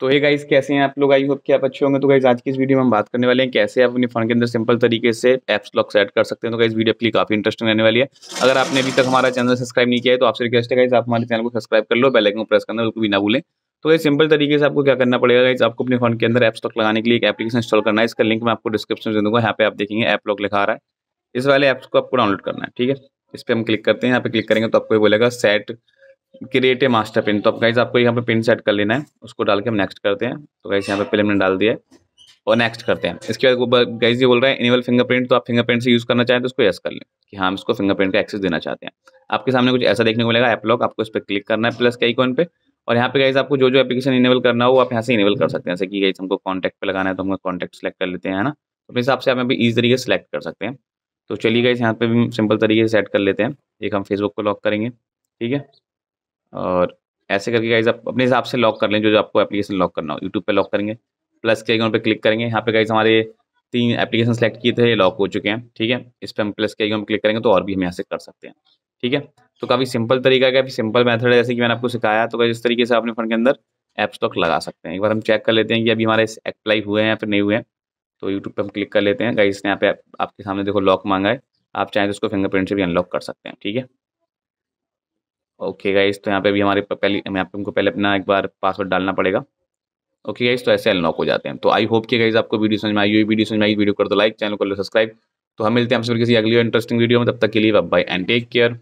तो ये गाइस कैसे हैं आप लोग आई होप कि आप अच्छे होंगे तो गाइस आज की इस वीडियो में हम बात करने वाले हैं कैसे आप अपने फोन के अंदर सिंपल तरीके से एप्स लॉक सेट कर सकते हैं तो गाइस वीडियो लिए काफी इंटरेस्टिंग रहने वाली है अगर आपने अभी तक हमारा चैनल सब्सक्राइब नहीं किया है तो आपसे रिक्वेस्ट है आप हमारे चैनल को सब्सक्राइब कर लो बेलाइकन को प्रेस करना बिल्कुल भी ना भूलें तो ये सिंपल तरीके से आपको क्या करना पड़ेगा गाइस आपको अपने फोन के अंदर एप्स लॉक लगाने के लिए एक एप्लीकेशन इंस्टॉल करना है इसका लिंक मैं आपको डिस्क्रिप्शन में दूंगा यहाँ पे आप देखेंगे एप लॉक लिखा रहा है इस वाले ऐप्स को आपको डाउनलोड करना है ठीक है इस पर हम क्लिक करते हैं यहाँ पे क्लिक करेंगे तो आपको बोलेगा set create a master pin तो अब गाइज आपको यहाँ पे पिन सेट कर लेना है उसको डाल के हम नेक्स्ट करते हैं तो कहीं यहाँ पे पहले हमने डाल दिया और नेक्स्ट करते हैं इसके बाद गाइज ये बोल रहा है इनेबल फिंगरप्रिंट तो आप फिंगरप्रिंट से यूज़ करना चाहें तो उसको यस कर लें कि हाँ हम इसको फिंगरप्रिंट का एक्सेस देना चाहते हैं आपके सामने कुछ ऐसा देखने को मिलेगा ऐप लॉक आपको इस पर क्लिक करना है प्लस के आइकॉन पे और यहाँ पे गाइज आपको जो जो एप्लीकेशन इनेबल करना हो आप यहाँ से इनेबल कर सकते हैं जैसे कि गाइज हमको कॉन्टैक्ट पे लगाना है तो हम कॉन्टैक्ट सेलेक्ट कर लेते हैं ना तो अपने हिसाब से आप इस तरीके से सेलेक्ट कर सकते हैं तो चलिए गाइज यहाँ पे भी सिंपल तरीके से सेट कर लेते हैं एक हम फेसबुक को लॉक करेंगे ठीक है और ऐसे करके गाइज आप अपने हिसाब से लॉक कर लें जो जो आपको एप्लीकेशन लॉक करना हो यूट्यूब पे लॉक करेंगे प्लस के आइकॉन पे क्लिक करेंगे यहाँ पे गाइज हमारे तीन एप्लीकेशन सेलेक्ट किए थे ये लॉक हो चुके हैं ठीक है इस पर हम प्लस के आइकॉन पे क्लिक करेंगे तो और भी हम यहाँ से कर सकते हैं ठीक है तो काफ़ी सिंपल तरीका काफ़ी सिंपल मैथड है जैसे कि मैंने आपको सिखाया तो इस तरीके से अपने फ़ोन के अंदर एप्स स्टॉक लगा सकते हैं एक बार हम चेक कर लेते हैं कि अभी हमारे अप्लाई हुए हैं या फिर नहीं हुए हैं तो यूट्यूब पर हम क्लिक कर लेते हैं गाइज ने यहाँ पे आपके सामने देखो लॉक मांगा है आप चाहें तो उसको फिंगरप्रिंट से भी अनलॉक कर सकते हैं ठीक है ओके गाइस तो यहाँ पे भी हमारे पहले यहाँ पे हमको पहले अपना एक बार पासवर्ड डालना पड़ेगा ओके गाइस तो ऐसे अनलॉक हो जाते हैं तो आई होप कि गाइस आपको वीडियो समझ में आई हुई वीडियो समझ में आई वीडियो कर दो लाइक चैनल कर सब्सक्राइब तो हम मिलते हैं आपसे किसी अगली इंटरेस्टिंग वीडियो में तब तक के लिए बाय एंड टेक केयर